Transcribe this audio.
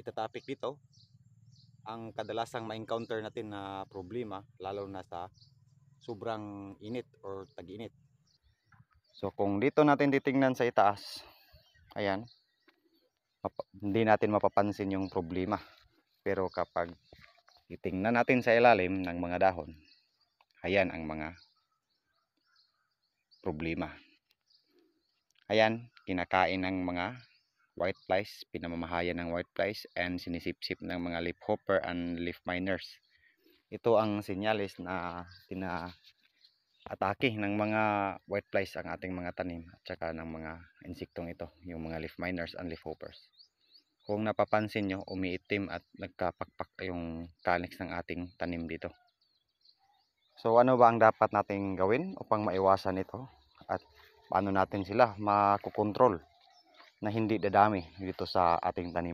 itatapik dito ang kadalasang ma-encounter natin na problema lalo na sa sobrang init or tag-init. So kung dito natin titingnan sa itaas, ayan, hindi natin mapapansin yung problema. Pero kapag titingnan natin sa ilalim ng mga dahon, ayan ang mga problema. Ayan, kinakain ng mga whiteflies, pinamamahayan ng whiteflies and sinisipsip ng mga leafhopper and leaf miners. Ito ang sinyalis na tina atake ng mga whiteflies ang ating mga tanim at saka ng mga insektong ito, yung mga leaf miners and leafhoppers. Kung napapansin nyo, umiitim at nagkapakpak yung tanix ng ating tanim dito. So ano ba ang dapat nating gawin upang maiwasan ito at paano natin sila makukontrol? na hindi dadami dito sa ating tanim